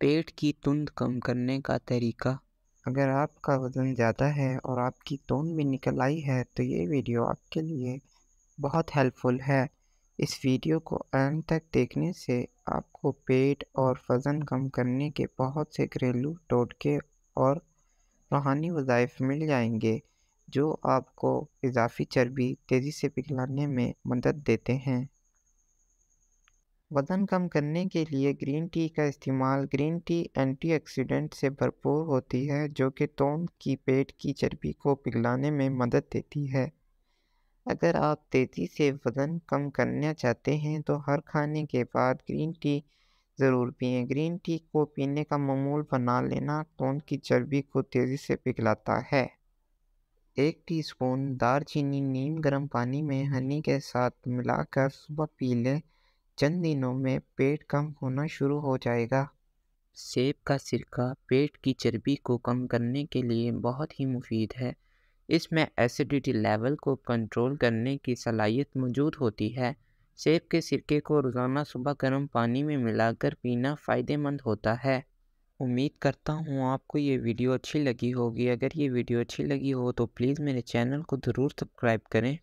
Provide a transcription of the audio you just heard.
पेट की तुंद कम करने का तरीका अगर आपका वज़न ज़्यादा है और आपकी तुंद भी निकल आई है तो ये वीडियो आपके लिए बहुत हेल्पफुल है इस वीडियो को एंड तक देखने से आपको पेट और वज़न कम करने के बहुत से घरेलू टोटके और रूहानी वज़ाइफ मिल जाएंगे जो आपको इजाफ़ी चर्बी तेज़ी से पिघलाने में मदद देते हैं वज़न कम करने के लिए ग्रीन टी का इस्तेमाल ग्रीन टी एंटीऑक्सीडेंट से भरपूर होती है जो कि तोम की पेट की चर्बी को पिघलाने में मदद देती है अगर आप तेज़ी से वज़न कम करना चाहते हैं तो हर खाने के बाद ग्रीन टी ज़रूर पिए ग्रीन टी को पीने का मामूल बना लेना तोन की चर्बी को तेज़ी से पिघलाता है एक टीस्पून दार चीनी नीम गर्म पानी में हनी के साथ मिलाकर सुबह पी लें चंद दिनों में पेट कम होना शुरू हो जाएगा सेब का सिरका पेट की चर्बी को कम करने के लिए बहुत ही मुफीद है इसमें एसिडिटी लेवल को कंट्रोल करने की सलाहियत मौजूद होती है सेब के सिरके को रोज़ाना सुबह गर्म पानी में मिलाकर पीना फ़ायदेमंद होता है उम्मीद करता हूँ आपको ये वीडियो अच्छी लगी होगी अगर ये वीडियो अच्छी लगी हो तो प्लीज़ मेरे चैनल को ज़रूर सब्सक्राइब करें